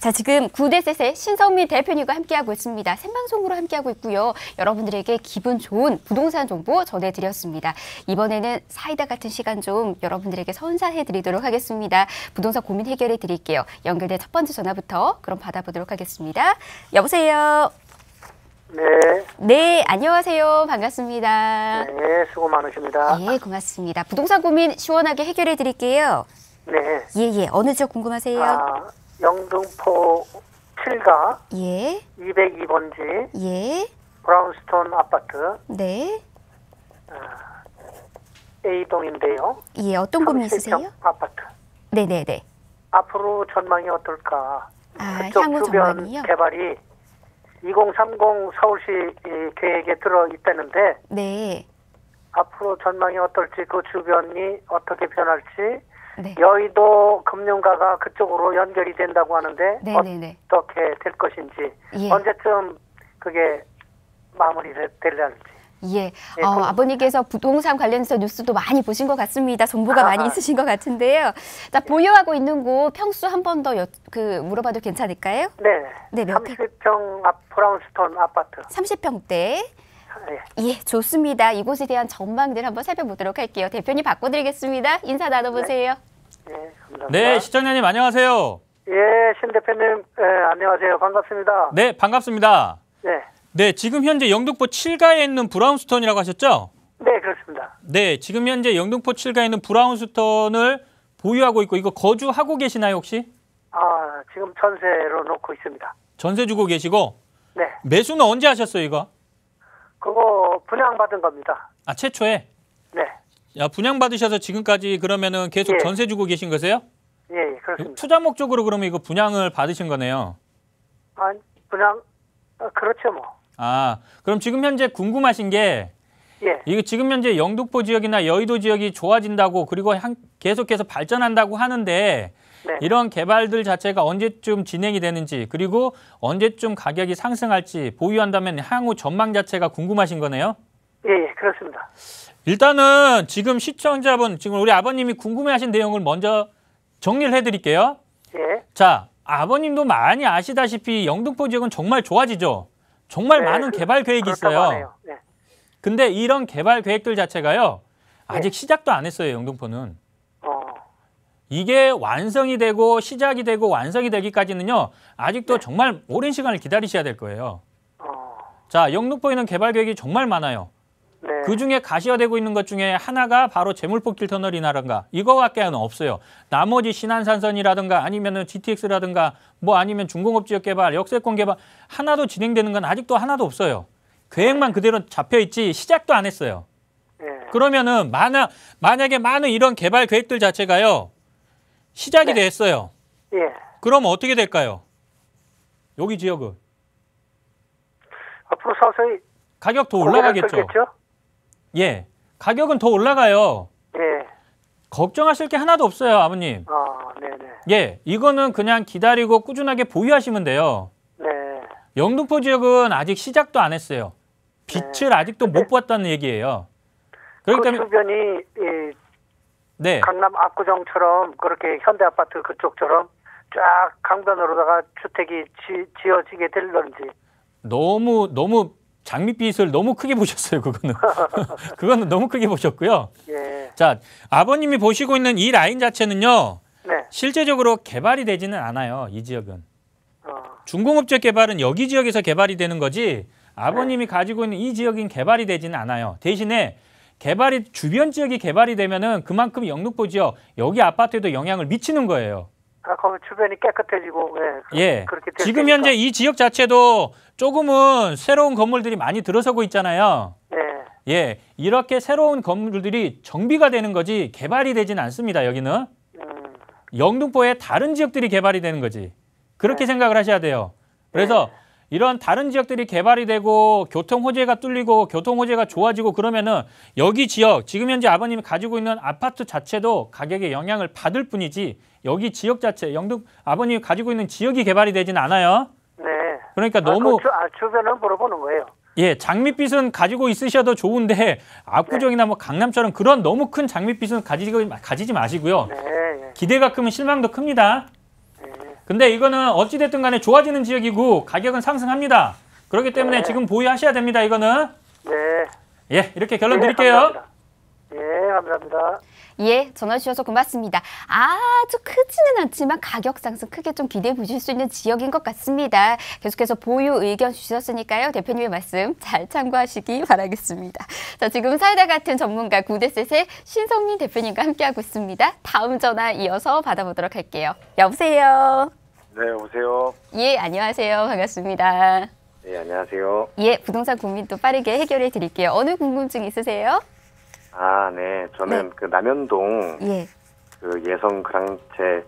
자, 지금 구대 셋의 신성민 대표님과 함께하고 있습니다. 생방송으로 함께하고 있고요. 여러분들에게 기분 좋은 부동산 정보 전해드렸습니다. 이번에는 사이다 같은 시간 좀 여러분들에게 선사해드리도록 하겠습니다. 부동산 고민 해결해 드릴게요. 연결된 첫 번째 전화부터 그럼 받아보도록 하겠습니다. 여보세요. 네. 네, 안녕하세요. 반갑습니다. 네, 수고 많으십니다. 예, 고맙습니다. 부동산 고민 시원하게 해결해 드릴게요. 네. 예, 예. 어느 지역 궁금하세요? 아, 영등포 7가 예. 202번지 예. 브라운스톤 아파트 네. 어, A동인데요. 예, 어떤 고민 있으세요? 아파트. 네, 네, 네. 앞으로 전망이 어떨까? 아, 향후 주변 전망이요? 개발이 2030 서울시 계획에 들어 있다는데 네. 앞으로 전망이 어떨지 그 주변이 어떻게 변할지 네. 여의도 금융가가 그쪽으로 연결이 된다고 하는데 네네네. 네, 네. 어떻게 될 것인지 예. 언제쯤 그게 마무리될려는지 예, 예 어, 아버님께서 부동산 관련해서 뉴스도 많이 보신 것 같습니다. 정보가 아, 많이 있으신 것 같은데요. 자, 보유하고 있는 곳 평수 한 번 더 그 물어봐도 괜찮을까요? 네. 네 몇 30평 앞, 브라운스톤 아파트. 30평대. 예. 예, 좋습니다. 이곳에 대한 전망들 한번 살펴보도록 할게요. 대표님 바꿔드리겠습니다. 인사 나눠보세요. 네. 네, 감사합니다. 네, 시청자님 안녕하세요. 예, 신 대표님 네, 안녕하세요. 반갑습니다. 네, 반갑습니다. 네. 네, 지금 현재 영등포 7가에 있는 브라운스톤이라고 하셨죠? 네, 그렇습니다. 네, 지금 현재 영등포 7가에 있는 브라운스톤을 보유하고 있고 이거 거주하고 계시나요, 혹시? 아, 지금 전세로 놓고 있습니다. 전세 주고 계시고? 네. 매수는 언제 하셨어요, 이거? 그거 분양받은 겁니다. 아, 최초에? 네. 야, 분양 받으셔서 지금까지 그러면은 계속 예. 전세 주고 계신 거세요? 예, 그렇습니다. 투자 목적으로 그러면 이거 분양을 받으신 거네요. 아, 분양 아, 그렇죠 뭐. 아, 그럼 지금 현재 궁금하신 게 예. 이게 지금 현재 영등포 지역이나 여의도 지역이 좋아진다고 그리고 향, 계속해서 발전한다고 하는데 네. 이런 개발들 자체가 언제쯤 진행이 되는지 그리고 언제쯤 가격이 상승할지 보유한다면 향후 전망 자체가 궁금하신 거네요. 예, 예 그렇습니다. 일단은 지금 시청자분, 지금 우리 아버님이 궁금해하신 내용을 먼저 정리를 해드릴게요. 네. 자, 아버님도 많이 아시다시피 영등포 지역은 정말 좋아지죠. 정말 네, 많은 그, 개발 계획이 있어요. 네. 근데 이런 개발 계획들 자체가요. 네. 아직 네. 시작도 안 했어요, 영등포는. 어. 이게 완성이 되고 시작이 되고 완성이 되기까지는요. 아직도 네. 정말 오랜 시간을 기다리셔야 될 거예요. 어. 자, 영등포에는 개발 계획이 정말 많아요. 그중에 가시화되고 있는 것 중에 하나가 바로 재물포길 터널이라든가 이거밖에는 없어요. 나머지 신한산선이라든가 아니면 GTX라든가 뭐 아니면 중공업 지역 개발, 역세권 개발 하나도 진행되는 건 아직도 하나도 없어요. 계획만 그대로 잡혀있지 시작도 안 했어요. 네. 그러면은 만약 만약에 많은 이런 개발 계획들 자체가요 시작이 네. 됐어요. 예. 그럼 어떻게 될까요? 여기 지역은 앞으로 서서히 가격 더 올라가겠죠. 예, 가격은 더 올라가요. 예. 걱정하실 게 하나도 없어요, 아버님. 아, 네네. 예, 이거는 그냥 기다리고 꾸준하게 보유하시면 돼요. 네. 영등포 지역은 아직 시작도 안 했어요. 빛을 네. 아직도 못 보았다는 얘기예요. 그러니까 그 주변이 예, 네. 강남 압구정처럼 그렇게 현대 아파트 그쪽처럼 쫙 강변으로다가 주택이 지, 지어지게 될런지 너무 너무 장밋빛을 너무 크게 보셨어요, 그거는. 그거는 너무 크게 보셨고요. 예. 자, 아버님이 보시고 있는 이 라인 자체는요. 네. 실제적으로 개발이 되지는 않아요, 이 지역은. 어. 중공업체 개발은 여기 지역에서 개발이 되는 거지 아버님이 네. 가지고 있는 이 지역인 개발이 되지는 않아요. 대신에 개발이 주변 지역이 개발이 되면은 그만큼 영등포 지역 여기 아파트에도 영향을 미치는 거예요. 아, 거기 주변이 깨끗해지고 예, 예. 그렇게 지금 현재 이 지역 자체도 조금은 새로운 건물들이 많이 들어서고 있잖아요. 예. 예. 이렇게 새로운 건물들이 정비가 되는 거지 개발이 되진 않습니다. 여기는 음. 영등포의 다른 지역들이 개발이 되는 거지. 그렇게 네. 생각을 하셔야 돼요. 그래서 네. 이런 다른 지역들이 개발이 되고 교통 호재가 뚫리고 교통 호재가 좋아지고 그러면은 여기 지역 지금 현재 아버님이 가지고 있는 아파트 자체도 가격에 영향을 받을 뿐이지 여기 지역 자체 영등 아버님이 가지고 있는 지역이 개발이 되진 않아요. 네. 그러니까 너무 아, 그 주, 아, 주변을 물어보는 거예요. 예, 장밋빛은 가지고 있으셔도 좋은데 압구정이나 네. 뭐 강남처럼 그런 너무 큰 장밋빛은 가지고 가지지 마시고요. 네, 네. 기대가 크면 실망도 큽니다. 네. 근데 이거는 어찌 됐든 간에 좋아지는 지역이고 가격은 상승합니다. 그렇기 때문에 네. 지금 보유하셔야 됩니다. 이거는. 네. 예, 이렇게 결론 네, 드릴게요. 감사합니다. 네, 감사합니다. 예, 전화 주셔서 고맙습니다. 아주 크지는 않지만 가격 상승 크게 좀 기대해 보실 수 있는 지역인 것 같습니다. 계속해서 보유 의견 주셨으니까요. 대표님의 말씀 잘 참고하시기 바라겠습니다. 자, 지금 사이다 같은 전문가 구대셋의 신성민 대표님과 함께하고 있습니다. 다음 전화 이어서 받아보도록 할게요. 여보세요. 네, 오세요. 예, 안녕하세요. 반갑습니다. 네, 안녕하세요. 예, 부동산 고민도 빠르게 해결해 드릴게요. 어느 궁금증 있으세요? 아, 네. 저는 네. 그 남현동 예. 그 예성 그랑채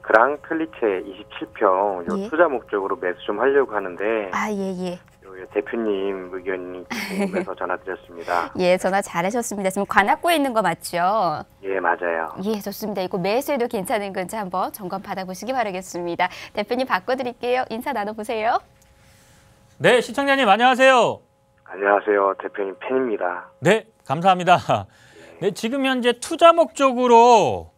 그랑 클리체 27평 예. 투자 목적으로 매수 좀 하려고 하는데 아, 예, 예. 대표님 의견이 궁금해서 전화드렸습니다. 예, 전화 잘하셨습니다. 지금 관악구에 있는 거 맞죠? 예, 맞아요. 예, 좋습니다. 이거 매수에도 괜찮은 건지 한번 점검 받아보시기 바라겠습니다. 대표님 바꿔드릴게요. 인사 나눠보세요. 네, 시청자님 안녕하세요. 안녕하세요. 대표님 팬입니다. 네, 감사합니다. 네, 지금 현재 투자 목적으로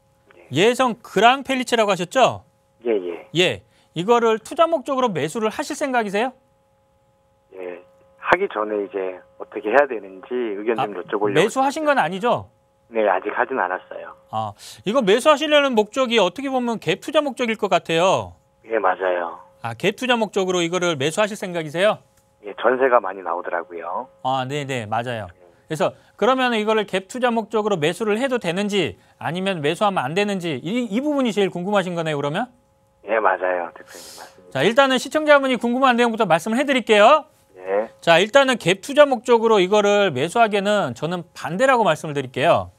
예성 그랑 펠리츠라고 하셨죠? 예, 예. 예. 이거를 투자 목적으로 매수를 하실 생각이세요? 예. 하기 전에 이제 어떻게 해야 되는지 의견 좀 아, 여쭤보려고. 매수하신 건 아니죠? 네, 아직 하진 않았어요. 아, 이거 매수하시려는 목적이 어떻게 보면 갭 투자 목적일 것 같아요. 예, 맞아요. 아, 갭 투자 목적으로 이거를 매수하실 생각이세요? 예, 전세가 많이 나오더라고요. 아, 네, 네, 맞아요. 예. 그래서 그러면 이거를 갭 투자 목적으로 매수를 해도 되는지 아니면 매수하면 안 되는지 이, 이 부분이 제일 궁금하신 거네요, 그러면? 예, 맞아요, 대표님. 맞습니다. 자, 일단은 시청자분이 궁금한 내용부터 말씀을 해드릴게요. 예. 자, 일단은 갭 투자 목적으로 이거를 매수하기에는 저는 반대라고 말씀을 드릴게요.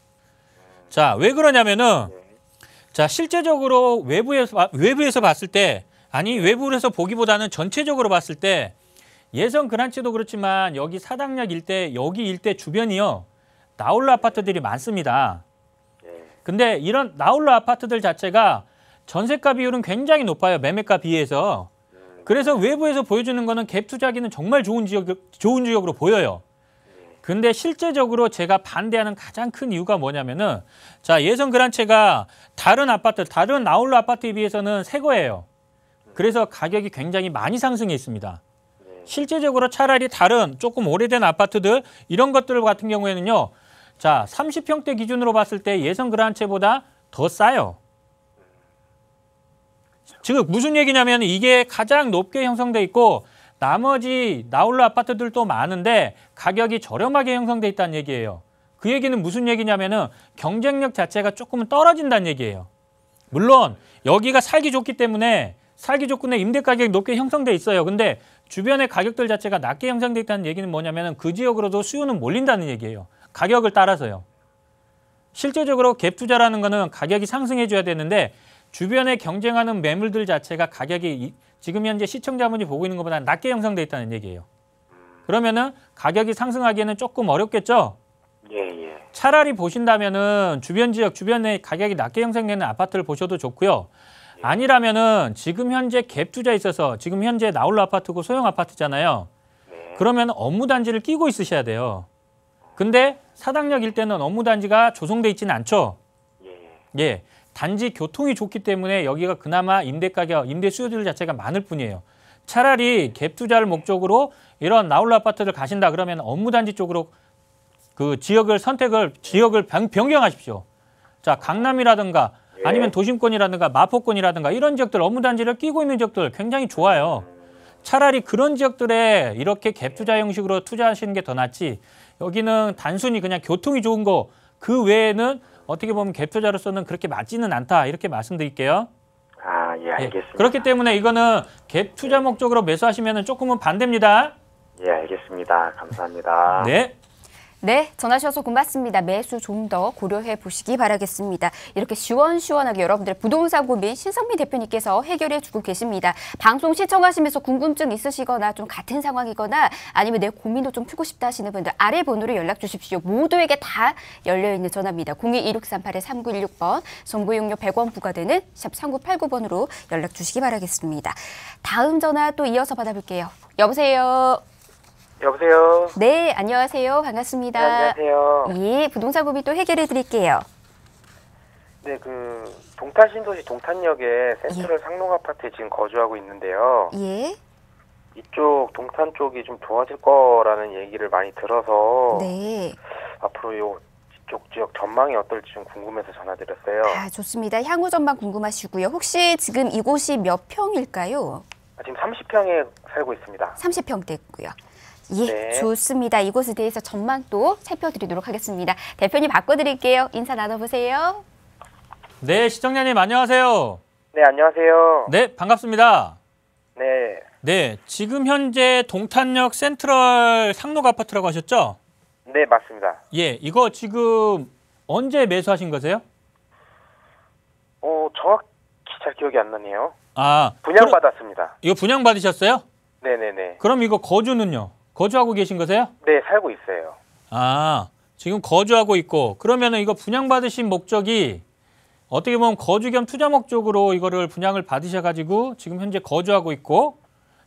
자, 왜 그러냐면은 자, 실제적으로 외부에서, 외부에서 봤을 때 아니, 외부에서 보기보다는 전체적으로 봤을 때 예전 그란치도 그렇지만 여기 사당역 일대, 여기 일대 주변이요. 나홀로 아파트들이 많습니다. 예. 근데 이런 나홀로 아파트들 자체가 전세가 비율은 굉장히 높아요. 매매가 비해서. 예. 그래서 외부에서 보여주는 거는 갭 투자기는 정말 좋은 지역 좋은 지역으로 보여요. 예. 근데 실제적으로 제가 반대하는 가장 큰 이유가 뭐냐면은 자, 예선 그란체가 다른 아파트, 다른 나홀로 아파트에 비해서는 새 거예요. 그래서 가격이 굉장히 많이 상승해 있습니다. 실제적으로 차라리 다른 조금 오래된 아파트들 이런 것들 같은 경우에는요. 자, 30평대 기준으로 봤을 때 예전 그란체보다 더 싸요. 즉 무슨 얘기냐면 이게 가장 높게 형성돼 있고 나머지 나홀로 아파트들도 많은데 가격이 저렴하게 형성돼 있다는 얘기예요. 그 얘기는 무슨 얘기냐면은 경쟁력 자체가 조금은 떨어진다는 얘기예요. 물론 여기가 살기 좋기 때문에 살기 좋건에 임대 가격이 높게 형성돼 있어요. 근데 주변의 가격들 자체가 낮게 형성돼 있다는 얘기는 뭐냐면 은그 지역으로도 수요는 몰린다는 얘기예요. 가격을 따라서요. 실제적으로 갭 투자라는 거는 가격이 상승해줘야 되는데 주변에 경쟁하는 매물들 자체가 가격이 지금 현재 시청자분이 보고 있는 것보다 낮게 형성돼 있다는 얘기예요. 그러면은 가격이 상승하기에는 조금 어렵겠죠? 예, 예. 차라리 보신다면은 주변 지역, 주변에 가격이 낮게 형성되는 아파트를 보셔도 좋고요. 아니라면은 지금 현재 갭 투자 있어서 지금 현재 나홀로 아파트고 소형 아파트잖아요. 네. 그러면 업무 단지를 끼고 있으셔야 돼요. 근데 사당역 일때는 업무 단지가 조성돼 있지는 않죠. 예. 예. 단지 교통이 좋기 때문에 여기가 그나마 임대 가격, 임대 수요들 자체가 많을 뿐이에요. 차라리 갭 투자를 목적으로 이런 나홀로 아파트를 가신다 그러면 업무 단지 쪽으로 그 지역을 선택을 지역을 변경하십시오. 자, 강남이라든가 아니면 도심권이라든가 마포권이라든가 이런 지역들 업무단지를 끼고 있는 지역들 굉장히 좋아요. 차라리 그런 지역들에 이렇게 갭 투자 형식으로 투자하시는 게 더 낫지 여기는 단순히 그냥 교통이 좋은 거 그 외에는 어떻게 보면 갭 투자로서는 그렇게 맞지는 않다 이렇게 말씀드릴게요. 아, 예, 예. 알겠습니다. 예, 그렇기 때문에 이거는 갭 투자 네. 목적으로 매수하시면 조금은 반대입니다. 예, 알겠습니다. 감사합니다. 네. 네, 전화 주셔서 고맙습니다. 매수 좀 더 고려해 보시기 바라겠습니다. 이렇게 시원시원하게 여러분들의 부동산 고민 신성민 대표님께서 해결해 주고 계십니다. 방송 시청하시면서 궁금증 있으시거나 좀 같은 상황이거나 아니면 내 고민도 좀 풀고 싶다 하시는 분들 아래 번호로 연락 주십시오. 모두에게 다 열려있는 전화입니다. 02-2638-3916번, 정보용료 100원 부과되는 샵 3989번으로 연락 주시기 바라겠습니다. 다음 전화 또 이어서 받아볼게요. 여보세요. 여보세요. 네, 안녕하세요. 반갑습니다. 네, 안녕하세요. 예, 부동산 고민 또 해결해 드릴게요. 네, 그 동탄 신도시 동탄역에 센트럴 예. 상록 아파트에 지금 거주하고 있는데요. 예. 이쪽 동탄 쪽이 좀 좋아질 거라는 얘기를 많이 들어서 네. 앞으로 요 이쪽 지역 전망이 어떨지 좀 궁금해서 전화드렸어요. 아, 좋습니다. 향후 전망 궁금하시고요. 혹시 지금 이곳이 몇 평일까요? 아, 지금 30평에 살고 있습니다. 30평대고요. 예, 네. 좋습니다. 이곳에 대해서 전망 또 살펴드리도록 하겠습니다. 대표님 바꿔드릴게요. 인사 나눠보세요. 네, 시청자님 안녕하세요. 네, 안녕하세요. 네, 반갑습니다. 네. 네, 지금 현재 동탄역 센트럴 상록 아파트라고 하셨죠? 네, 맞습니다. 예, 이거 지금 언제 매수하신 거세요? 어, 정확히 잘 기억이 안 나네요. 아, 분양 그럼, 받았습니다. 이거 분양 받으셨어요? 네네네. 네. 그럼 이거 거주는요? 거주하고 계신 거세요? 네, 살고 있어요. 아, 지금 거주하고 있고 그러면은 이거 분양받으신 목적이 어떻게 보면 거주 겸 투자 목적으로 이거를 분양을 받으셔가지고 지금 현재 거주하고 있고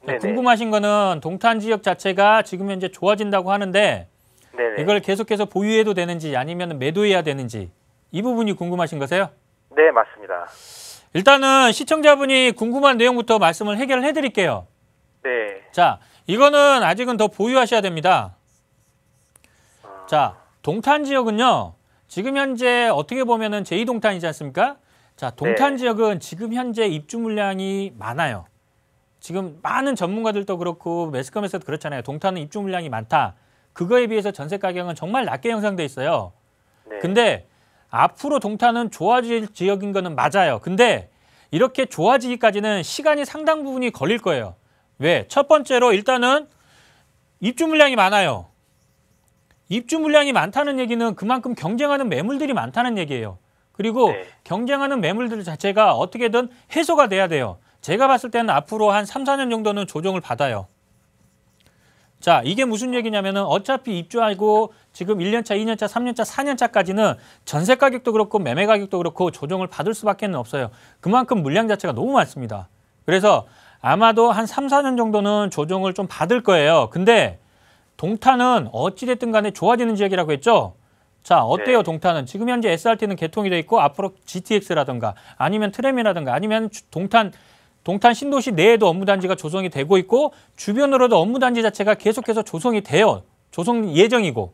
자, 궁금하신 거는 동탄 지역 자체가 지금 현재 좋아진다고 하는데 네네. 이걸 계속해서 보유해도 되는지 아니면 매도해야 되는지 이 부분이 궁금하신 거세요? 네, 맞습니다. 일단은 시청자분이 궁금한 내용부터 말씀을 해결해 드릴게요. 네. 자, 이거는 아직은 더 보유하셔야 됩니다. 자, 동탄 지역은요. 지금 현재 어떻게 보면은 제2동탄이지 않습니까? 자, 동탄 네. 지역은 지금 현재 입주 물량이 많아요. 지금 많은 전문가들도 그렇고 매스컴에서도 그렇잖아요. 동탄은 입주 물량이 많다. 그거에 비해서 전세 가격은 정말 낮게 형성돼 있어요. 네. 근데 앞으로 동탄은 좋아질 지역인 거는 맞아요. 근데 이렇게 좋아지기까지는 시간이 상당 부분이 걸릴 거예요. 왜? 첫 번째로 일단은 입주 물량이 많아요. 입주 물량이 많다는 얘기는 그만큼 경쟁하는 매물들이 많다는 얘기예요. 그리고 네. 경쟁하는 매물들 자체가 어떻게든 해소가 돼야 돼요. 제가 봤을 때는 앞으로 한 3, 4년 정도는 조정을 받아요. 자, 이게 무슨 얘기냐면은 어차피 입주하고 지금 1년차, 2년차, 3년차, 4년차까지는 전세 가격도 그렇고 매매 가격도 그렇고 조정을 받을 수밖에 없어요. 그만큼 물량 자체가 너무 많습니다. 그래서 아마도 한 3, 4년 정도는 조정을 좀 받을 거예요. 근데 동탄은 어찌됐든 간에 좋아지는 지역이라고 했죠? 자, 어때요, 네. 동탄은? 지금 현재 SRT는 개통이 돼 있고 앞으로 GTX라든가 아니면 트램이라든가 아니면 동탄 동탄 신도시 내에도 업무 단지가 조성이 되고 있고 주변으로도 업무 단지 자체가 계속해서 조성이 돼요. 조성 예정이고.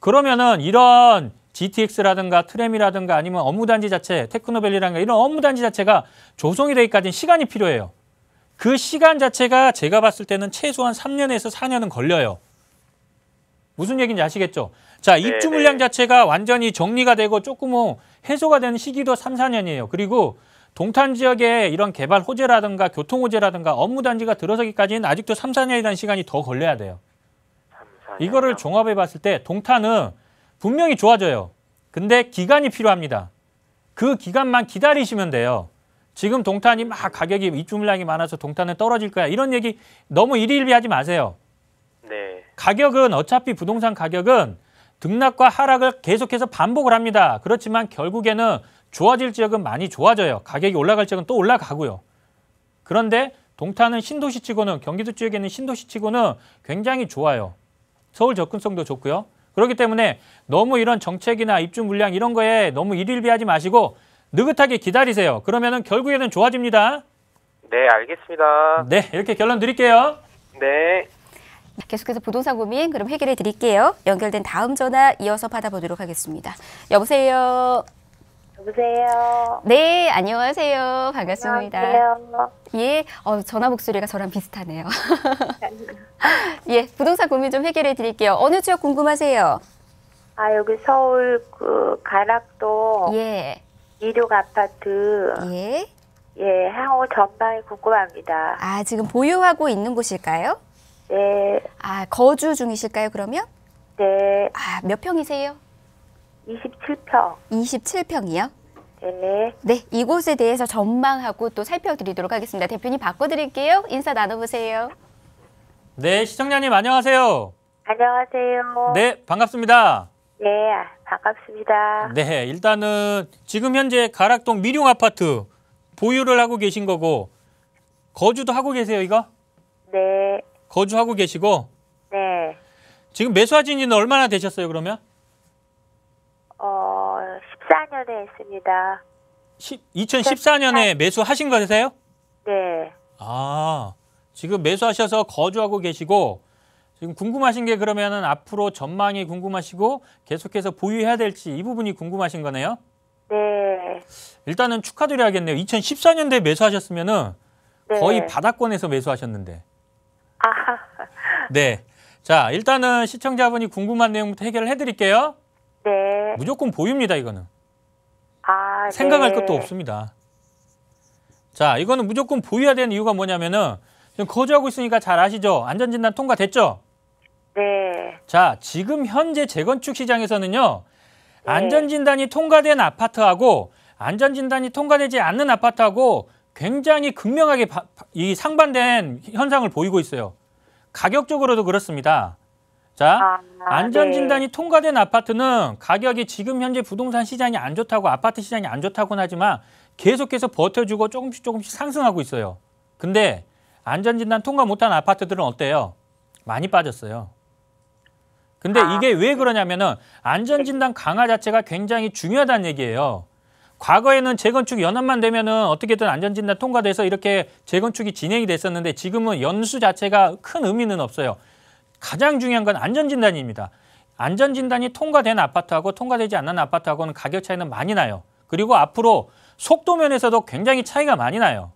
그러면은 이런 GTX라든가 트램이라든가 아니면 업무단지 자체, 테크노밸리라든가 이런 업무단지 자체가 조성이 되기까지는 시간이 필요해요. 그 시간 자체가 제가 봤을 때는 최소한 3년에서 4년은 걸려요. 무슨 얘기인지 아시겠죠? 자, 네, 입주 네. 물량 자체가 완전히 정리가 되고 조금 후 뭐 해소가 되는 시기도 3, 4년이에요. 그리고 동탄 지역에 이런 개발 호재라든가 교통 호재라든가 업무 단지가 들어서기까지는 아직도 3, 4년이라는 시간이 더 걸려야 돼요. 이거를 종합해 봤을 때 동탄은 분명히 좋아져요. 근데 기간이 필요합니다. 그 기간만 기다리시면 돼요. 지금 동탄이 막 가격이 입주 물량이 많아서 동탄은 떨어질 거야. 이런 얘기 너무 일일비하지 마세요. 네. 가격은 어차피 부동산 가격은 등락과 하락을 계속해서 반복을 합니다. 그렇지만 결국에는 좋아질 지역은 많이 좋아져요. 가격이 올라갈 지역은 또 올라가고요. 그런데 동탄은 신도시치고는 경기도 지역에 있는 신도시치고는 굉장히 좋아요. 서울 접근성도 좋고요. 그렇기 때문에 너무 이런 정책이나 입주 물량 이런 거에 너무 일일비하지 마시고 느긋하게 기다리세요. 그러면 결국에는 좋아집니다. 네, 알겠습니다. 네, 이렇게 결론 드릴게요. 네. 계속해서 부동산 고민 그럼 해결해 드릴게요. 연결된 다음 전화 이어서 받아보도록 하겠습니다. 여보세요. 여보세요. 네, 안녕하세요. 반갑습니다. 안녕하세요. 예, 어, 전화 목소리가 저랑 비슷하네요. 예, 부동산 고민 좀 해결해 드릴게요. 어느 지역 궁금하세요? 아, 여기 서울 그 가락도 예. 이륙 아파트 예. 예, 향후 전망이 궁금합니다. 아, 지금 보유하고 있는 곳일까요? 네. 아, 거주 중이실까요, 그러면? 네. 아, 몇 평이세요? 27평. 27평이요? 네. 네, 이곳에 대해서 전망하고 또 살펴드리도록 하겠습니다. 대표님 바꿔드릴게요. 인사 나눠보세요. 네, 시청자님 안녕하세요. 안녕하세요. 네, 반갑습니다. 네, 반갑습니다. 네, 일단은 지금 현재 가락동 미룡 아파트 보유를 하고 계신 거고 거주도 하고 계세요, 이거? 네. 거주하고 계시고? 네. 지금 매수하신 지는 얼마나 되셨어요, 그러면? 어, 14년에 했습니다. 2014년에 매수하신 거세요? 네. 아, 지금 매수하셔서 거주하고 계시고 지금 궁금하신 게 그러면은 앞으로 전망이 궁금하시고 계속해서 보유해야 될지 이 부분이 궁금하신 거네요. 네. 일단은 축하드려야겠네요. 2014년도에 매수하셨으면은 네. 거의 바닥권에서 매수하셨는데. 아. 네. 자, 일단은 시청자분이 궁금한 내용부터 해결을 해드릴게요. 네. 무조건 보유입니다, 이거는. 아, 생각할 네. 것도 없습니다. 자, 이거는 무조건 보유해야 되는 이유가 뭐냐면은 지금 거주하고 있으니까 잘 아시죠? 안전진단 통과됐죠? 네. 자, 지금 현재 재건축 시장에서는요. 네. 안전진단이 통과된 아파트하고 안전진단이 통과되지 않는 아파트하고 굉장히 극명하게 바, 이 상반된 현상을 보이고 있어요. 가격적으로도 그렇습니다. 자, 아, 네. 안전진단이 네. 통과된 아파트는 가격이 지금 현재 부동산 시장이 안 좋다고 아파트 시장이 안 좋다고는 하지만 계속해서 버텨주고 조금씩 조금씩 상승하고 있어요. 근데 안전진단 통과 못한 아파트들은 어때요? 많이 빠졌어요. 근데 아. 이게 왜 그러냐면은 안전진단 강화 자체가 굉장히 중요하다는 얘기예요. 과거에는 재건축 연합만 되면은 어떻게든 안전진단 통과돼서 이렇게 재건축이 진행이 됐었는데 지금은 연수 자체가 큰 의미는 없어요. 가장 중요한 건 안전진단입니다. 안전진단이 통과된 아파트하고 통과되지 않는 아파트하고는 가격 차이는 많이 나요. 그리고 앞으로 속도면에서도 굉장히 차이가 많이 나요.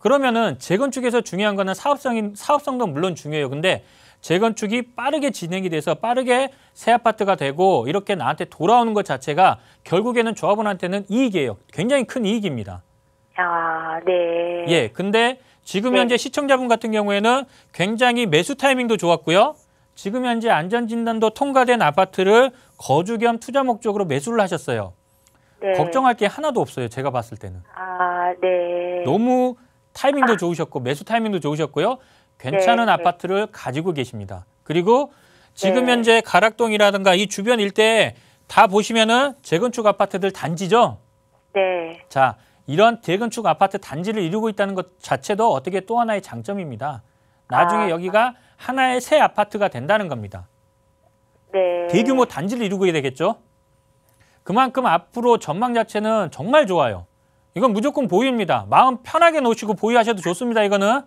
그러면은 재건축에서 중요한 거는 사업성 사업성도 물론 중요해요. 근데 재건축이 빠르게 진행이 돼서 빠르게 새 아파트가 되고 이렇게 나한테 돌아오는 것 자체가 결국에는 조합원한테는 이익이에요. 굉장히 큰 이익입니다. 아, 네. 예, 근데 지금 네. 현재 네. 시청자분 같은 경우에는 굉장히 매수 타이밍도 좋았고요. 지금 현재 안전진단도 통과된 아파트를 거주 겸 투자 목적으로 매수를 하셨어요. 네. 걱정할 게 하나도 없어요. 제가 봤을 때는. 아, 네. 너무 타이밍도 아. 좋으셨고 매수 타이밍도 좋으셨고요. 괜찮은 네, 네. 아파트를 가지고 계십니다. 그리고 지금 네. 현재 가락동이라든가 이 주변 일대에 다 보시면은 재건축 아파트들 단지죠. 네. 자, 이런 재건축 아파트 단지를 이루고 있다는 것 자체도 어떻게 또 하나의 장점입니다. 나중에 아. 여기가 하나의 새 아파트가 된다는 겁니다. 네. 대규모 단지를 이루게 되겠죠. 그만큼 앞으로 전망 자체는 정말 좋아요. 이건 무조건 보유입니다. 마음 편하게 놓으시고 보유하셔도 좋습니다. 이거는.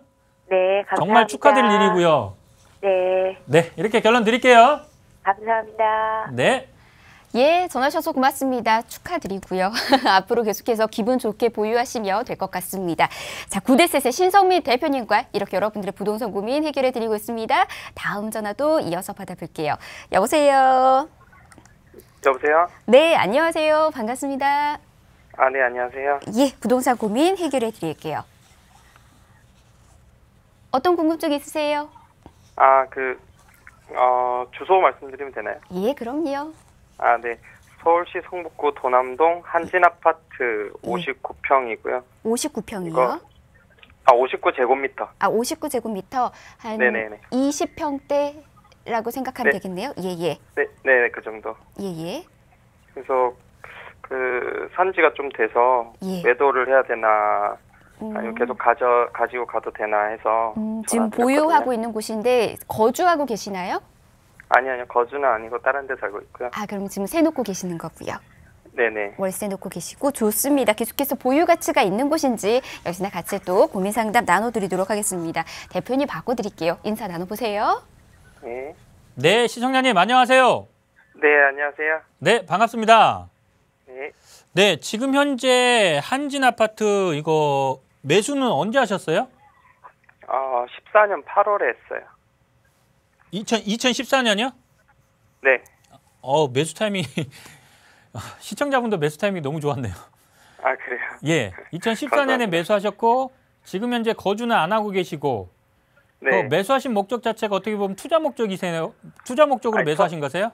네, 감사합니다. 정말 축하드릴 일이고요. 네. 네, 이렇게 결론 드릴게요. 감사합니다. 네. 예, 전화 주셔서 고맙습니다. 축하드리고요. 앞으로 계속해서 기분 좋게 보유하시면 될 것 같습니다. 자, 구대셋의 신성민 대표님과 이렇게 여러분들의 부동산 고민 해결해 드리고 있습니다. 다음 전화도 이어서 받아볼게요. 여보세요. 여보세요. 네, 안녕하세요. 반갑습니다. 아, 네, 안녕하세요. 예, 부동산 고민 해결해 드릴게요. 어떤 궁금증 있으세요? 아, 그, 어, 주소 말씀드리면 되나요? 예, 그럼요. 아, 네. 서울시 성북구 도남동 한진아파트 예. 59평이고요. 59평이요? 아, 59제곱미터. 아, 59제곱미터. 한 네네네. 20평대라고 생각하면 네. 되겠네요? 예, 예. 네, 네, 그 정도. 예, 예. 그래서 그 산지가 좀 돼서 예. 매도를 해야 되나 아니면 음. 계속 가져 가지고 가도 되나 해서 음, 지금 보유하고 있는 곳인데 거주하고 계시나요? 아니 아니요. 거주는 아니고 다른 데 살고 있고요. 아, 그럼 지금 세 놓고 계시는 거고요. 네네. 월세 놓고 계시고 좋습니다. 계속해서 보유 가치가 있는 곳인지 역시나 같이 또 고민 상담 나눠드리도록 하겠습니다. 대표님 바꿔드릴게요. 인사 나눠보세요. 네. 네, 시청자님 안녕하세요. 네, 안녕하세요. 네, 반갑습니다. 네. 네, 지금 현재 한진 아파트 이거 매수는 언제 하셨어요? 어, 14년 8월에 했어요. 2000, 2014년이요? 네. 어, 매수 타이밍 아, 시청자분도 매수 타이밍이 너무 좋았네요. 아, 그래요? 예. 2014년에 매수하셨고 지금 현재 거주는 안 하고 계시고 네. 그 매수하신 목적 자체가 어떻게 보면 투자 목적이세요? 투자 목적으로 아니, 매수하신 처, 거세요?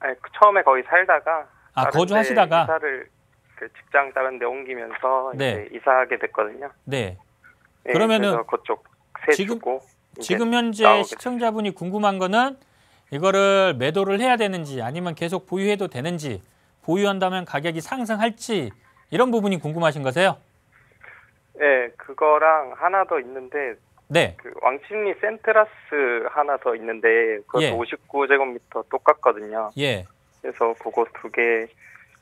아니, 처음에 거의 살다가 아, 거주하시다가 이사를 그 직장 다른 데 옮기면서 네. 이제 이사하게 됐거든요. 네. 네 그러면은 그쪽 지금 지금 현재 나오겠습 시청자분이 궁금한 거는 이거를 매도를 해야 되는지 아니면 계속 보유해도 되는지 보유한다면 가격이 상승할지 이런 부분이 궁금하신 거세요? 네, 그거랑 하나 더 있는데 네. 그 왕십리 센트라스 하나 더 있는데 그것도 예. 59제곱미터 똑같거든요. 예. 그래서 그거 두개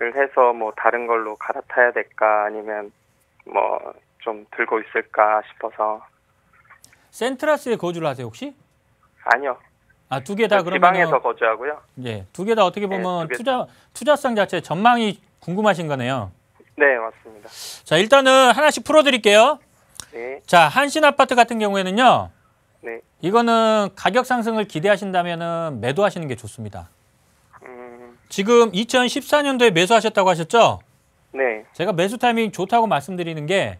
을 해서 뭐 다른 걸로 갈아타야 될까 아니면 뭐 좀 들고 있을까 싶어서 센트라스에 거주를 하세요 혹시? 아니요. 아 두 개 다 그 그러면 지방에서 거주하고요. 예, 두개 다 어떻게 네, 보면 네, 투자 투자성 자체 전망이 궁금하신 거네요. 네, 맞습니다. 자 일단은 하나씩 풀어드릴게요. 네. 자 한신 아파트 같은 경우에는요. 네. 이거는 가격 상승을 기대하신다면은 매도하시는 게 좋습니다. 지금 2014년도에 매수하셨다고 하셨죠? 네. 제가 매수 타이밍 좋다고 말씀드리는 게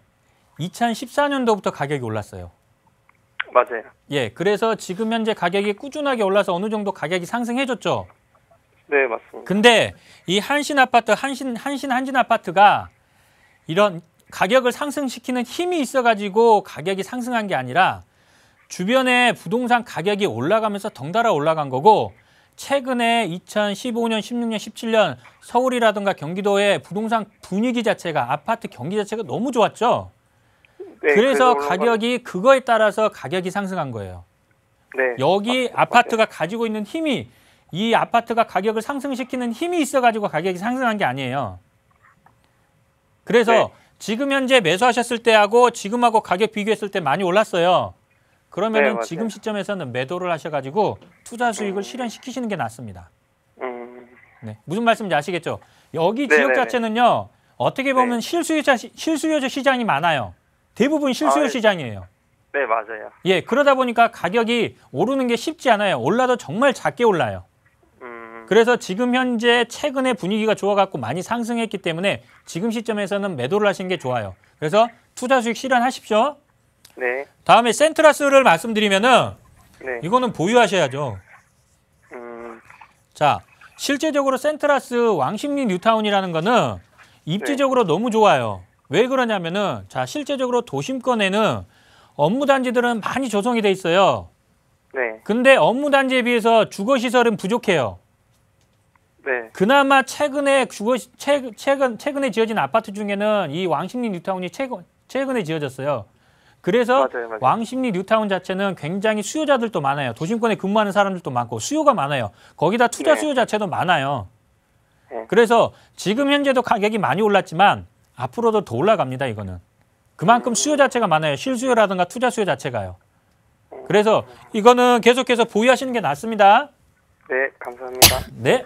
2014년도부터 가격이 올랐어요. 맞아요. 예, 그래서 지금 현재 가격이 꾸준하게 올라서 어느 정도 가격이 상승해줬죠? 네, 맞습니다. 근데 이 한신 아파트, 한신, 한신, 한진 아파트가 이런 가격을 상승시키는 힘이 있어가지고 가격이 상승한 게 아니라 주변에 부동산 가격이 올라가면서 덩달아 올라간 거고 최근에 2015년, 16년, 17년 서울이라든가 경기도의 부동산 분위기 자체가 아파트 경기 자체가 너무 좋았죠. 네, 그래서 가격이 건... 그거에 따라서 가격이 상승한 거예요. 네, 여기 아, 파트가 가지고 있는 힘이 이 아파트가 가격을 상승시키는 힘이 있어가지고 가격이 상승한 게 아니에요. 그래서 네. 지금 현재 매수하셨을 때하고 지금하고 가격 비교했을 때 많이 올랐어요. 그러면 네, 지금 시점에서는 매도를 하셔가지고 투자 수익을 음. 실현시키시는 게 낫습니다. 음. 네, 무슨 말씀인지 아시겠죠? 여기 네 지역 네, 네. 자체는요 어떻게 네. 보면 네. 실수요자 실수요자 시장이 많아요. 대부분 실수요 아, 시장이에요. 네 맞아요. 예 그러다 보니까 가격이 오르는 게 쉽지 않아요. 올라도 정말 작게 올라요. 음. 그래서 지금 현재 최근에 분위기가 좋아갖고 많이 상승했기 때문에 지금 시점에서는 매도를 하시는 게 좋아요. 그래서 투자 수익 실현하십시오. 네. 다음에 센트라스를 말씀드리면은 네. 이거는 보유하셔야죠. 음... 자, 실제적으로 센트라스 왕십리 뉴타운이라는 거는 입지적으로 네. 너무 좋아요. 왜 그러냐면은 자, 실제적으로 도심권에는 업무 단지들은 많이 조성이 돼 있어요. 네. 근데 업무 단지에 비해서 주거 시설은 부족해요. 네. 그나마 최근에 주거 최, 최근 최근에 지어진 아파트 중에는 이 왕십리 뉴타운이 최근 최근에 지어졌어요. 그래서 맞아요, 맞아요. 왕십리 뉴타운 자체는 굉장히 수요자들도 많아요. 도심권에 근무하는 사람들도 많고 수요가 많아요. 거기다 투자 네. 수요 자체도 많아요. 네. 그래서 지금 현재도 가격이 많이 올랐지만 앞으로도 더 올라갑니다. 이거는. 그만큼 수요 자체가 많아요. 실수요라든가 투자 수요 자체가요. 네. 그래서 이거는 계속해서 보유하시는 게 낫습니다. 네, 감사합니다. 네.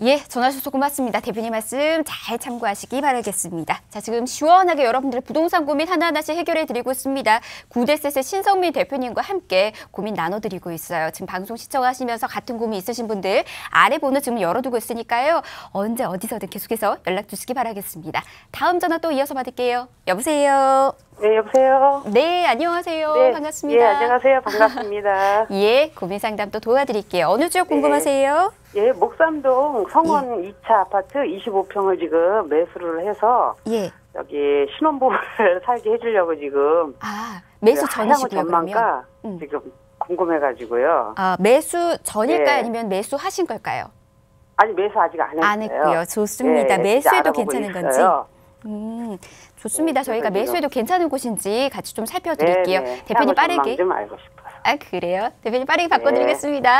예, 전화 주셔서 고맙습니다. 대표님 말씀 잘 참고하시기 바라겠습니다. 자, 지금 시원하게 여러분들의 부동산 고민 하나하나씩 해결해 드리고 있습니다. 구대셋의 신성민 대표님과 함께 고민 나눠 드리고 있어요. 지금 방송 시청하시면서 같은 고민 있으신 분들 아래 번호 지금 열어두고 있으니까요. 언제 어디서든 계속해서 연락 주시기 바라겠습니다. 다음 전화 또 이어서 받을게요. 여보세요. 네, 여보세요. 네, 안녕하세요. 네, 반갑습니다. 예, 안녕하세요. 반갑습니다. 예, 고민 상담도 도와드릴게요. 어느 지역 네. 궁금하세요? 예, 목삼동 성원 예. 2차 아파트 25평을 지금 매수를 해서 예. 여기 신혼부부를 살게 해주려고 지금 아 매수 전이시군요. 전망가 음. 지금 궁금해가지고요. 아 매수 전일까요? 예. 아니면 매수 하신 걸까요? 아니 매수 아직 안 했어요. 안 했고요. 좋습니다. 예, 매수해도 괜찮은 건지. 음, 좋습니다. 저희가 그러니까 매수해도 괜찮은 곳인지 같이 좀 살펴드릴게요. 네네. 네. 대표님 빠르게. 좀 알고 싶어요. 아 그래요? 대표님 빠르게 네. 바꿔드리겠습니다.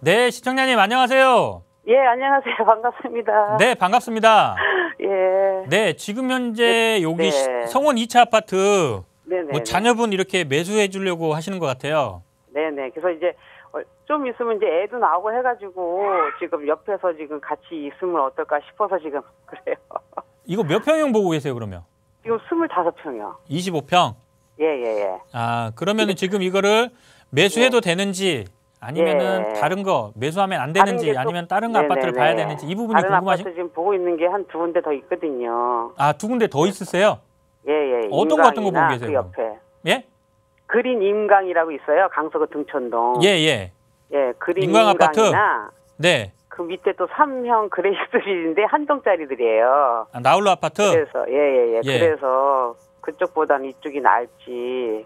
네, 시청자님 안녕하세요. 예, 안녕하세요. 반갑습니다. 네, 반갑습니다. 예. 네, 지금 현재 네, 여기 네. 성원 2차 아파트 뭐 자녀분 이렇게 매수해 주려고 하시는 것 같아요. 네네. 그래서 이제 어, 좀 있으면 이제 애도 나오고 해가지고 지금 옆에서 지금 같이 있으면 어떨까 싶어서 지금 그래요. 이거 몇 평형 보고 계세요 그러면? 이거 25평이요. 25평? 예예예. 아그러면 지금 이거를 매수해도 예. 되는지 아니면은 예. 다른 거 매수하면 안 되는지 또... 아니면 다른 네, 아파트를 네, 봐야 네. 되는지 이 부분이 궁금하신? 아파트 지금 보고 있는 게 한 두 군데 더 있거든요. 아두 군데 더 있으세요? 예예. 예. 어떤 거 같은 거 보고 계세요? 그 옆에. 예? 그린 임강이라고 있어요. 강서구 등촌동. 예예. 예. 예. 그린 임강 아파트. 네. 그 밑에 또 3형 그레이스빌인데 한 동짜리들이에요. 아, 나홀로 아파트? 그래서 예예예. 예, 예. 예, 그래서 그쪽보다는 이쪽이 나을지.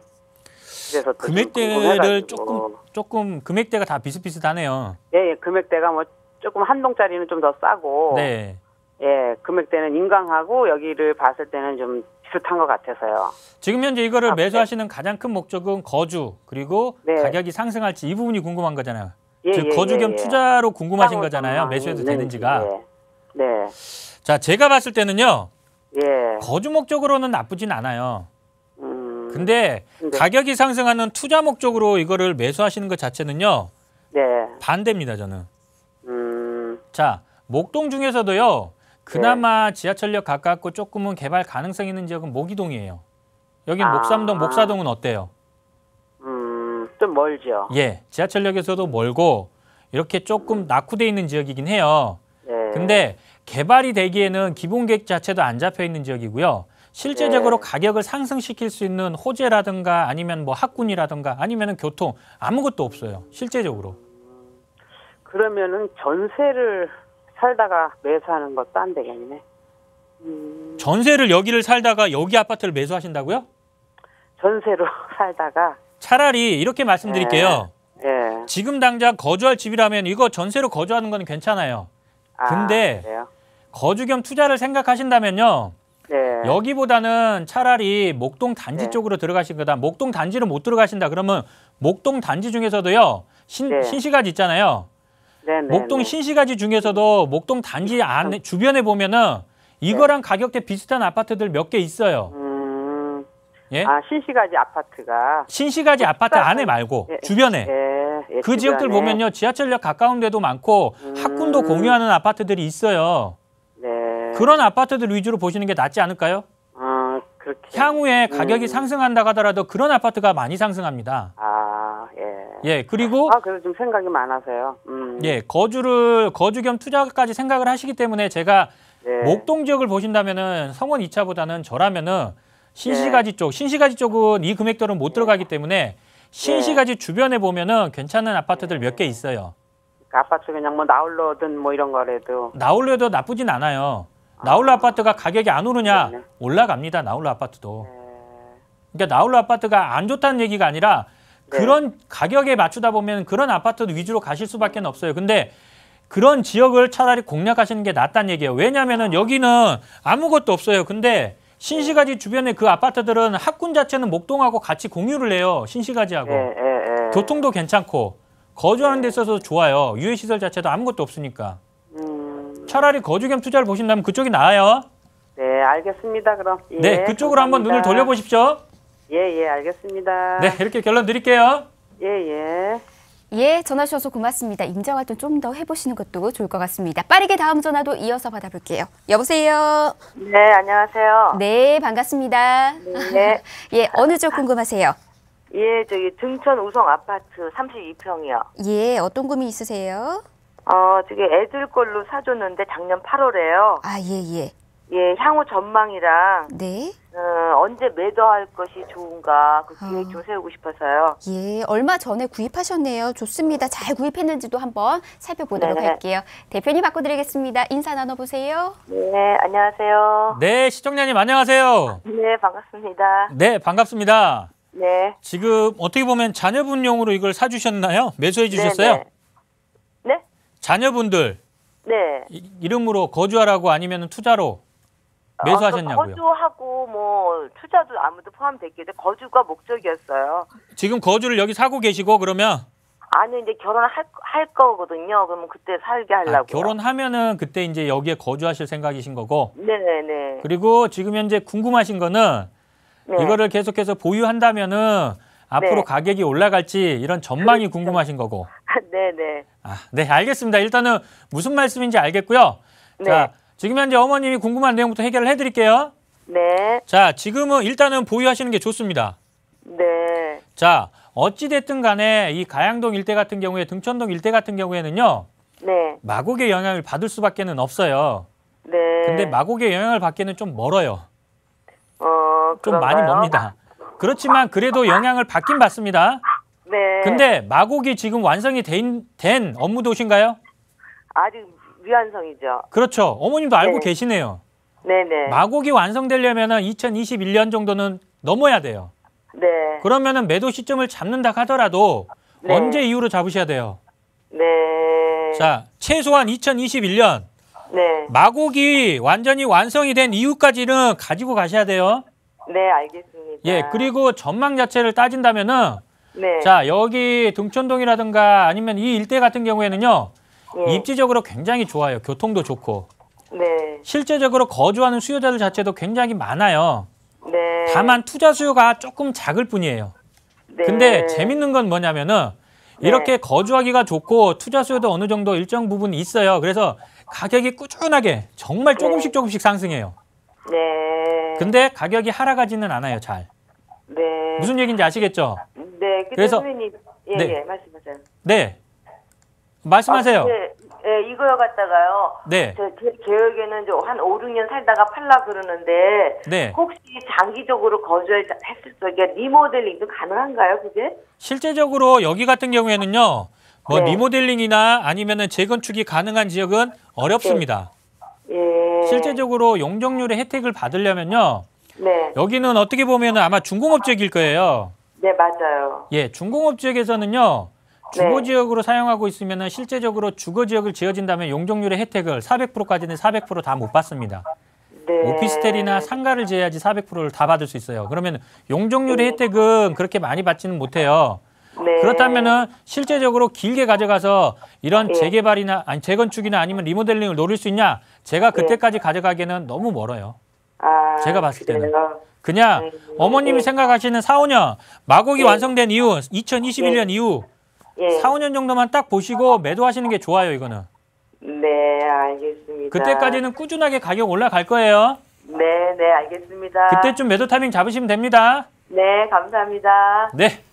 그래서 금액대를 조금 조금 금액대가 다 비슷비슷하네요. 예, 예. 금액대가 뭐 조금 한 동짜리는 좀 더 싸고. 네. 예, 금액대는 인강하고 여기를 봤을 때는 좀 비슷한 것 같아서요. 지금 현재 이거를 아, 네. 매수하시는 네. 가장 큰 목적은 거주 그리고 네. 가격이 상승할지 이 부분이 궁금한 거잖아요. 예, 예, 거주 예, 겸 예, 투자로 궁금하신 거잖아요. 매수해도 되는지가. 예. 네. 자, 제가 봤을 때는요. 예. 거주 목적으로는 나쁘진 않아요. 음, 근데, 근데 가격이 상승하는 투자 목적으로 이거를 매수하시는 것 자체는요. 네. 반대입니다, 저는. 음. 자, 목동 중에서도요. 그나마 네. 지하철역 가깝고 조금은 개발 가능성 있는 지역은 목이동이에요. 여기 아. 목삼동, 목사동은 어때요? 멀죠. 예, 지하철역에서도 멀고 이렇게 조금 낙후돼 있는 지역이긴 해요. 네. 근데 개발이 되기에는 기본 계획 자체도 안 잡혀 있는 지역이고요. 실제적으로 네. 가격을 상승시킬 수 있는 호재라든가 아니면 뭐 학군이라든가 아니면 교통 아무것도 없어요. 실제적으로. 그러면은 전세를 살다가 매수하는 것도 안 되겠네. 음... 전세를 여기를 살다가 여기 아파트를 매수하신다고요? 전세로 살다가 차라리 이렇게 말씀드릴게요. 네. 네. 지금 당장 거주할 집이라면 이거 전세로 거주하는 건 괜찮아요. 아, 근데 아, 거주 겸 투자를 생각하신다면요. 네. 여기보다는 차라리 목동 단지 네. 쪽으로 들어가신 거다. 목동 단지로 못 들어가신다. 그러면 목동 단지 중에서도요. 신, 네. 신시가지 있잖아요. 네, 네, 목동 네. 신시가지 중에서도 목동 단지 안에 주변에 보면은 이거랑 가격대 비슷한 아파트들 몇 개 있어요. 음. 예? 아 신시가지 아파트가 신시가지 그 아파트 안에 말고 예, 예. 주변에 예, 예 그 주변에. 지역들 보면요 지하철역 가까운 데도 많고 음... 학군도 공유하는 아파트들이 있어요. 네. 그런 아파트들 위주로 보시는 게 낫지 않을까요? 아, 그렇게. 향후에 음. 가격이 음... 상승한다 하더라도 그런 아파트가 많이 상승합니다. 아, 예. 예, 그리고 아, 그래서 좀 생각이 많아서요. 음. 예, 거주를 거주 겸 투자까지 생각을 하시기 때문에 제가 네. 목동 지역을 보신다면은 성원 2차보다는 저라면은 신시가지 네. 쪽, 신시가지 쪽은 이 금액대로는 못 들어가기 네. 때문에 네. 신시가지 주변에 보면은 괜찮은 아파트들 몇 개 있어요. 그 아파트 그냥 뭐 나홀로든 뭐 이런 거라도 나홀로도 나쁘진 않아요. 아. 나홀로 아. 아파트가 가격이 안 오르냐 네 올라갑니다. 나홀로 아파트도. 네. 그러니까 나홀로 아파트가 안 좋다는 얘기가 아니라 그런 가격에 맞추다 보면 그런 아파트 위주로 가실 수밖에 없어요. 근데 그런 지역을 차라리 공략하시는 게 낫다는 얘기예요. 왜냐하면 아. 여기는 아무것도 없어요. 근데 신시가지 주변에 그 아파트들은 학군 자체는 목동하고 같이 공유를 해요. 신시가지하고. 예, 예, 예. 교통도 괜찮고 거주하는 데 음. 있어서 좋아요. 유해시설 자체도 아무것도 없으니까. 음... 차라리 거주 겸 투자를 보신다면 그쪽이 나아요. 네, 알겠습니다. 그럼. 예, 네, 그쪽으로 감사합니다. 한번 눈을 돌려보십시오. 예, 예, 알겠습니다. 네, 이렇게 결론 드릴게요. 예, 예. 예, 전화 주셔서 고맙습니다. 인정 활동 좀 더 해보시는 것도 좋을 것 같습니다. 빠르게 다음 전화도 이어서 받아볼게요. 여보세요. 네, 안녕하세요. 네, 반갑습니다. 네. 예, 어느 쪽 궁금하세요? 예, 저기 등천 우성 아파트 32평이요. 예, 어떤 고민 있으세요? 어, 저기 애들 걸로 사줬는데 작년 8월에요. 아, 예, 예. 예, 향후 전망이랑. 네. 어, 언제 매도할 것이 좋은가 그 기획 아. 좀 세우고 싶어서요. 예, 얼마 전에 구입하셨네요. 좋습니다. 잘 구입했는지도 한번 살펴보도록 네네. 네. 할게요. 대표님 바꿔드리겠습니다. 인사 나눠보세요. 네, 안녕하세요. 네, 시청자님 안녕하세요. 네, 반갑습니다. 네, 반갑습니다. 네. 지금 어떻게 보면 자녀분용으로 이걸 사주셨나요? 매수해 주셨어요? 네네. 네. 네. 자녀분들. 네. 이, 이름으로 거주하라고 아니면 투자로? 매수하셨냐고요? 아, 거주하고 뭐 투자도 아무도 포함됐겠는 거주가 목적이었어요. 지금 거주를 여기 사고 계시고 그러면 아니 이제 결혼할 할 거거든요. 그러면 그때 살게 하려고. 아, 결혼하면은 그때 이제 여기에 거주하실 생각이신 거고. 네네네. 그리고 지금 현재 궁금하신 거는 네. 이거를 계속해서 보유한다면은 앞으로 네. 가격이 올라갈지 이런 전망이 그렇죠. 궁금하신 거고. 네네. 아, 네 알겠습니다. 일단은 무슨 말씀인지 알겠고요. 네. 자 지금 현재 어머님이 궁금한 내용부터 해결을 해드릴게요. 네. 자, 지금은 일단은 보유하시는 게 좋습니다. 네. 자, 어찌됐든 간에 이 가양동 일대 같은 경우에 등촌동 일대 같은 경우에는요. 네. 마곡의 영향을 받을 수밖에는 없어요. 네. 근데 마곡의 영향을 받기는 좀 멀어요. 어, 그런가요? 많이 멉니다. 그렇지만 그래도 영향을 받긴 받습니다. 네. 근데 마곡이 지금 완성이 된, 된 업무 도시인가요? 아직 유한성이죠. 그렇죠. 어머님도 알고 네. 계시네요. 네네. 마곡이 완성되려면 2021년 정도는 넘어야 돼요. 네. 그러면은 매도 시점을 잡는다 하더라도 네. 언제 이후로 잡으셔야 돼요? 네. 자, 최소한 2021년 네. 마곡이 완전히 완성이 된 이후까지는 가지고 가셔야 돼요. 네, 알겠습니다. 예, 그리고 전망 자체를 따진다면은 네. 자, 여기 등촌동이라든가 아니면 이 일대 같은 경우에는요. 예. 입지적으로 굉장히 좋아요. 교통도 좋고. 네. 실제적으로 거주하는 수요자들 자체도 굉장히 많아요. 네. 다만 투자 수요가 조금 작을 뿐이에요. 네. 근데 재밌는 건 뭐냐면은 네. 이렇게 네. 거주하기가 좋고 투자 수요도 어느 정도 일정 부분 있어요. 그래서 가격이 꾸준하게 정말 네. 조금씩 조금씩 상승해요. 네. 근데 가격이 하락하지는 않아요, 잘. 네. 무슨 얘기인지 아시겠죠? 네. 그래서 선생님, 예, 네. 예, 말씀하세요. 네. 말씀하세요. 아, 네. 네, 이거 갖다가요. 네. 제, 제 계획에는 한 5, 6년 살다가 팔라 그러는데 네. 혹시 장기적으로 거주했을 적에 리모델링도 가능한가요, 그게? 실제적으로 여기 같은 경우에는요. 뭐 네. 리모델링이나 아니면 재건축이 가능한 지역은 어렵습니다. 네. 예. 실제적으로 용적률의 혜택을 받으려면요. 네. 여기는 어떻게 보면 아마 중공업 지역일 거예요. 네, 맞아요. 예, 중공업 지역에서는요. 네. 주거 지역으로 사용하고 있으면 실제적으로 주거 지역을 지어진다면 용적률의 혜택을 400%까지는 400%다 못 받습니다. 네. 오피스텔이나 상가를 제외하지 400%를 다 받을 수 있어요. 그러면 용적률의 음. 혜택은 그렇게 많이 받지는 못해요. 네. 그렇다면은 실제적으로 길게 가져가서 이런 네. 재개발이나 아니 재건축이나 아니면 리모델링을 노릴 수 있냐? 제가 예. 그때까지 가져가기에는 너무 멀어요. 아, 제가 봤을 때는. 그래요? 그냥 네. 어머님이 생각하시는 4, 5년 마곡이 네. 완성된 이후 2021년 이후 4, 예. 5년 정도만 딱 보시고 매도하시는 게 좋아요, 이거는. 네, 알겠습니다. 그때까지는 꾸준하게 가격 올라갈 거예요. 네, 네, 알겠습니다. 그때쯤 매도 타이밍 잡으시면 됩니다. 네, 감사합니다. 네.